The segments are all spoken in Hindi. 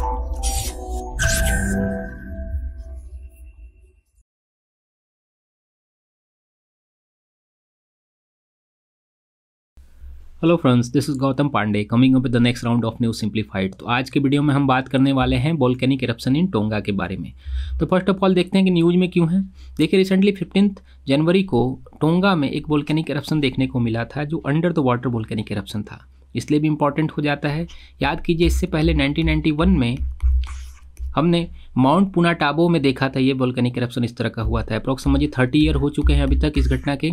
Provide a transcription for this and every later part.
hello friends this is Gautam Pandey coming up with the next round of news simplified तो आज के वीडियो में हम बात करने वाले हैं बोलकैनिक करप्शन इन टोंगा के बारे में तो फर्स्ट ऑफ ऑल देखते हैं कि न्यूज़ में क्यों है देखिए रिसेंटली फिफ्टीन जनवरी को टोंगा में एक बोलकैनिक करप्शन देखने को मिला था जो under the water volcanic eruption था इसलिए भी इम्पॉर्टेंट हो जाता है याद कीजिए इससे पहले 1991 में हमने माउंट पुना टाबो में देखा था ये वोल्केनिक करप्शन इस तरह का हुआ था अप्रोक्स समझिए थर्टी ईयर हो चुके हैं अभी तक इस घटना के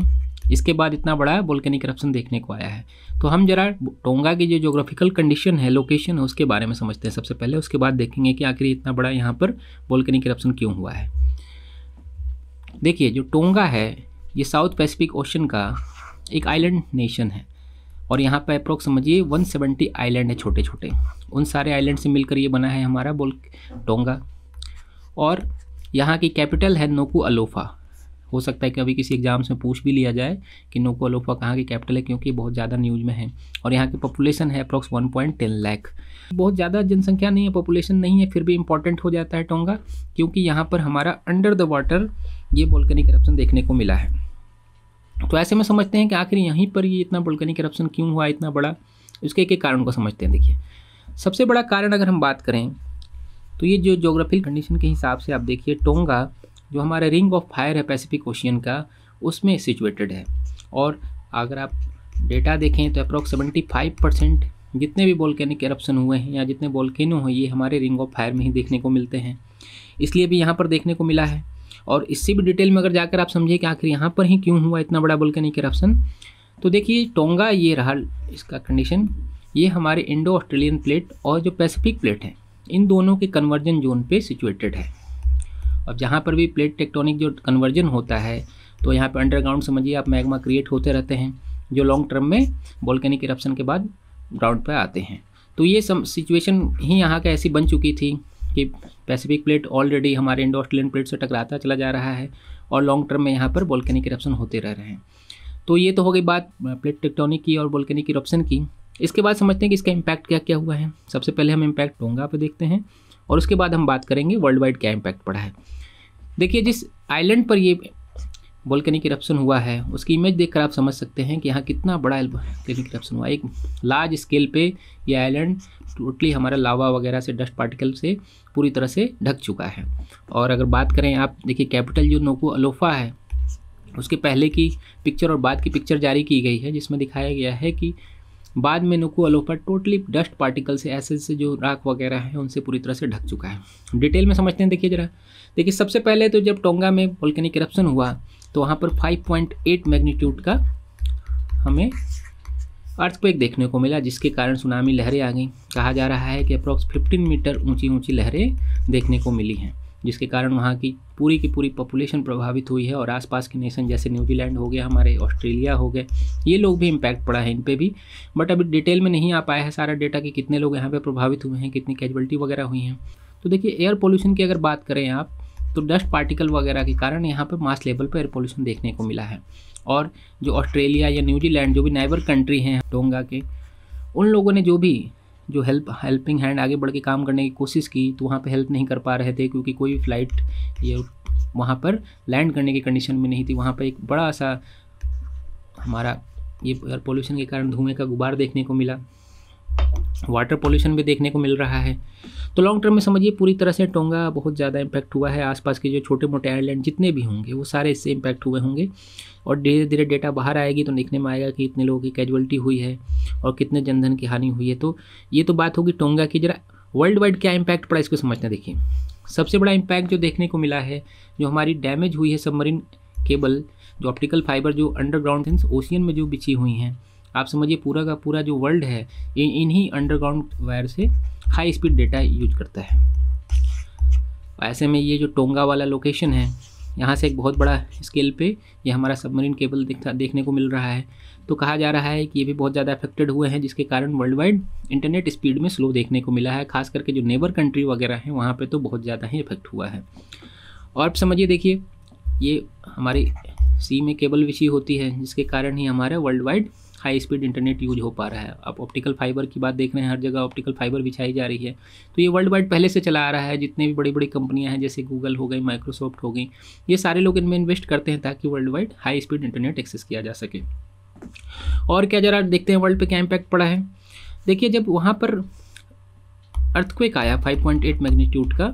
इसके बाद इतना बड़ा वोल्केनिक करप्शन देखने को आया है तो हम जरा टोंगा की जो जोग्राफिकल कंडीशन है लोकेशन है उसके बारे में समझते हैं सबसे पहले उसके बाद देखेंगे कि आखिर इतना बड़ा यहाँ पर बोलकनी करप्शन क्यों हुआ है देखिए जो टोंगा है ये साउथ पैसिफिक ओशन का एक आइलैंड नेशन है और यहाँ पे अप्रोक्स समझिए 170 आइलैंड है छोटे छोटे उन सारे आइलैंड से मिलकर ये बना है हमारा बोल टोंगा और यहाँ की कैपिटल है नोकू अलोफा हो सकता है कि अभी किसी एग्ज़ाम्स में पूछ भी लिया जाए कि नोको अलोफा कहाँ की कैपिटल है क्योंकि बहुत ज़्यादा न्यूज में है और यहाँ की पॉपुलेशन है पॉइंट टेन लैख बहुत ज़्यादा जनसंख्या नहीं है पॉपुलेशन नहीं है फिर भी इंपॉर्टेंट हो जाता है टोंगा क्योंकि यहाँ पर हमारा अंडर द वाटर ये बोल्कनिक करप्शन देखने को मिला है तो ऐसे में समझते हैं कि आखिर यहीं पर ये इतना वोल्केनिक करप्शन क्यों हुआ इतना बड़ा इसके एक एक कारण को समझते हैं देखिए सबसे बड़ा कारण अगर हम बात करें तो ये जो जोग्राफिकल कंडीशन के हिसाब से आप देखिए टोंगा जो हमारा रिंग ऑफ फायर है पैसिफिक ओशियन का उसमें सिचुएटेड है और अगर आप डेटा देखें तो अप्रोक्स सेवेंटी फाइव परसेंट जितने भी बोलकैनिक करप्शन हुए हैं या जितने बोलकेनो हैं ये हमारे रिंग ऑफ फायर में ही देखने को मिलते हैं इसलिए भी यहाँ पर देखने को मिला है और इससे भी डिटेल में अगर जाकर आप समझिए कि आखिर यहाँ पर ही क्यों हुआ इतना बड़ा बोल्केनिक करप्शन तो देखिए टोंगा ये रहा इसका कंडीशन ये हमारे इंडो ऑस्ट्रेलियन प्लेट और जो पैसिफिक प्लेट है इन दोनों के कन्वर्जन जोन पे सिचुएटेड है अब जहाँ पर भी प्लेट टेक्टोनिक जो कन्वर्जन होता है तो यहाँ पर अंडरग्राउंड समझिए आप मैग्मा क्रिएट होते रहते हैं जो लॉन्ग टर्म में वॉल्केनिक इरप्शन के बाद ग्राउंड पर आते हैं तो ये सम सिचुएशन ही यहाँ का ऐसी बन चुकी थी कि पैसिफिक प्लेट ऑलरेडी हमारे इंडो ऑस्ट्रेलियन प्लेट से टकराता चला जा रहा है और लॉन्ग टर्म में यहाँ पर बोल्केनिक इरप्शन होते रह रहे हैं तो ये तो हो गई बात प्लेट टेक्टोनिक की और बोल्केनिक इरप्शन की इसके बाद समझते हैं कि इसका इम्पैक्ट क्या क्या हुआ है सबसे पहले हम इम्पैक्ट डोंगा पर देखते हैं और उसके बाद हम बात करेंगे वर्ल्ड वाइड क्या इम्पैक्ट पड़ा है देखिए जिस आइलैंड पर ये वॉल्केनिक करप्शन हुआ है उसकी इमेज देखकर आप समझ सकते हैं कि यहाँ कितना बड़ा वॉल्केनिक करप्शन हुआ एक लार्ज स्केल पे ये आइलैंड टोटली हमारा लावा वगैरह से डस्ट पार्टिकल से पूरी तरह से ढक चुका है और अगर बात करें आप देखिए कैपिटल जो नोको अलोफा है उसके पहले की पिक्चर और बाद की पिक्चर जारी की गई है जिसमें दिखाया गया है कि बाद में Nuku'alofa totally dust particle से ऐसे से जो राख वगैरह हैं उनसे पूरी तरह से ढक चुका है डिटेल में समझते हैं देखिए ज़रा देखिए सबसे पहले तो जब टोंगा में वोल्केनिक करप्शन हुआ तो वहाँ पर 5.8 मैग्नीट्यूड का हमें अर्थक्वेक देखने को मिला जिसके कारण सुनामी लहरें आ गई कहा जा रहा है कि अप्रॉक्स 15 मीटर ऊंची ऊंची लहरें देखने को मिली हैं जिसके कारण वहाँ की पूरी की पूरी पॉपुलेशन प्रभावित हुई है और आसपास के नेशन जैसे न्यूजीलैंड हो गया हमारे ऑस्ट्रेलिया हो गए ये लोग भी इम्पैक्ट पड़ा है इन पर भी बट अभी डिटेल में नहीं आ पाया है सारा डेटा कि कितने लोग यहाँ पर प्रभावित हुए हैं कितनी कैजुअलिटी वगैरह हुई हैं तो देखिए एयर पोल्यूशन की अगर बात करें आप तो डस्ट पार्टिकल वगैरह के कारण यहाँ पर मास लेवल पर एयर पोल्यूशन देखने को मिला है और जो ऑस्ट्रेलिया या न्यूजीलैंड जो भी नाइबर कंट्री हैं डोंगा के उन लोगों ने जो भी जो हेल्प हेल्पिंग हैंड आगे बढ़ के काम करने की कोशिश की तो वहाँ पे हेल्प नहीं कर पा रहे थे क्योंकि कोई भी फ्लाइट ये वहाँ पर लैंड करने की कंडीशन में नहीं थी वहाँ पर एक बड़ा सा हमारा ये एयर पोल्यूशन के कारण धुएँ का गुबार देखने को मिला वाटर पोल्यूशन भी देखने को मिल रहा है तो लॉन्ग टर्म में समझिए पूरी तरह से टोंगा बहुत ज़्यादा इम्पैक्ट हुआ है आसपास के जो छोटे मोटे आइलैंड जितने भी होंगे वो सारे इससे इम्पैक्ट हुए होंगे और धीरे धीरे डेटा बाहर आएगी तो देखने में आएगा कि इतने लोगों की कैजुअलिटी हुई है और कितने जनधन की हानि हुई है तो ये तो बात होगी टोंगा की जरा वर्ल्ड वाइड क्या इम्पैक्ट पड़ा इसको समझना देखिए सबसे बड़ा इम्पैक्ट जो देखने को मिला है जो हमारी डैमेज हुई है सबमरीन केबल जो ऑप्टिकल फाइबर जो अंडरग्राउंड ओशियन में जो बिछी हुई हैं आप समझिए पूरा का पूरा जो वर्ल्ड है ये इन्हीं अंडरग्राउंड वायर से हाई स्पीड डेटा यूज करता है ऐसे में ये जो टोंगा वाला लोकेशन है यहाँ से एक बहुत बड़ा स्केल पे ये हमारा सबमरीन केबल देखा देखने को मिल रहा है तो कहा जा रहा है कि ये भी बहुत ज़्यादा अफेक्टेड हुए हैं जिसके कारण वर्ल्ड वाइड इंटरनेट स्पीड में स्लो देखने को मिला है खास करके जो नेबर कंट्री वगैरह हैं वहाँ पर तो बहुत ज़्यादा ही इफेक्ट हुआ है और आप समझिए देखिए ये हमारी सी में केबल विशी होती है जिसके कारण ही हमारा world wide high speed internet use हो पा रहा है आप ऑप्टिकल फाइबर की बात देख रहे हैं हर जगह ऑप्टिकल फाइबर बिछाई जा रही है तो ये वर्ल्ड वाइड पहले से चला आ रहा है जितने भी बड़ी बड़ी कंपनियां हैं जैसे गूगल हो गई माइक्रोसॉफ्ट हो गई ये सारे लोग इनमें इन्वेस्ट करते हैं ताकि world wide high speed internet access किया जा सके और क्या ज़रा देखते हैं वर्ल्ड पर क्या इम्पैक्ट पड़ा है देखिए जब वहाँ पर अर्थक्वेक आया फाइव मैग्नीट्यूड का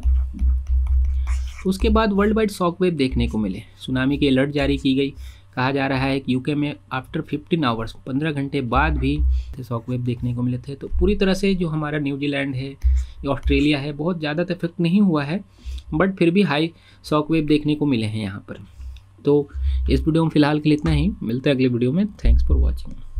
उसके बाद वर्ल्ड वाइड शॉक वेव देखने को मिले सुनामी की अलर्ट जारी की गई कहा जा रहा है कि यूके में आफ्टर 15 आवर्स 15 घंटे बाद भी शॉक वेव देखने को मिले थे तो पूरी तरह से जो हमारा न्यूजीलैंड है या ऑस्ट्रेलिया है बहुत ज़्यादा तो इफेक्ट नहीं हुआ है बट फिर भी हाई शॉक वेव देखने को मिले हैं यहाँ पर तो इस वीडियो में फ़िलहाल के लिए इतना ही मिलते हैं अगले वीडियो में थैंक्स फॉर वॉचिंग